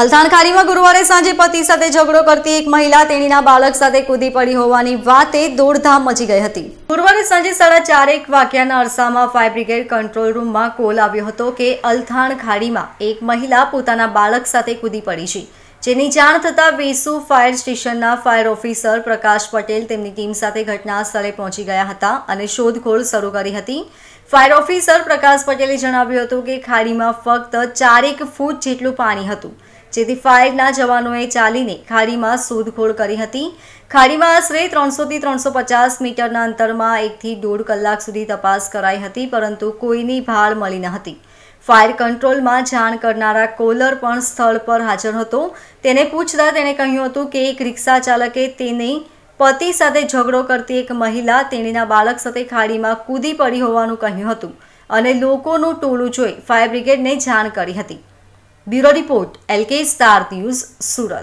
અલથાણખારીમાં ગુરુવારે સાંજે પતિ સાથે ઝઘડો કરતી એક મહિલા તેણીના બાળક સાથે કૂદી પડી હોવાની વાતે દોડધામ મચી ગઈ હતી ગુરુવારે સાંજે સાડા ચારેક વાગ્યાના અરસામાં ફાયર બ્રિગેડ કંટ્રોલ રૂમમાં કોલ આવ્યો હતો કે અલથાણ ખાડીમાં એક મહિલા પોતાના બાળક સાથે કૂદી પડી છે જેની જાણ થતાં વેસુ ફાયર સ્ટેશનના ફાયર ઓફિસર પ્રકાશ પટેલ તેમની ટીમ સાથે ઘટના સ્થળે પહોંચી ગયા હતા અને શોધખોળ શરૂ કરી હતી ફાયર ઓફિસર પ્રકાશ પટેલે જણાવ્યું હતું કે ખાડીમાં ફક્ત ચારેક ફૂટ જેટલું પાણી હતું જેથી ફાયરના જવાનોએ ચાલીને ખાડીમાં શોધખોળ કરી હતી ખાડીમાં આશરે ત્રણસોથી ત્રણસો પચાસ મીટરના અંતરમાં એકથી દોઢ કલાક સુધી તપાસ કરાઈ હતી પરંતુ કોઈની ભાળ મળી ન હતી ફાયર કંટ્રોલમાં જાણ કરનારા કોલર પણ સ્થળ પર હાજર હતો તેને પૂછતા તેણે કહ્યું હતું કે એક રિક્ષા ચાલકે તેને પતિ સાથે ઝઘડો કરતી એક મહિલા તેણીના બાળક સાથે ખાડીમાં કૂદી પડી હોવાનું કહ્યું હતું અને લોકોનું ટોળું જોઈ ફાયર બ્રિગેડને જાણ કરી હતી bureau report LK star news Surat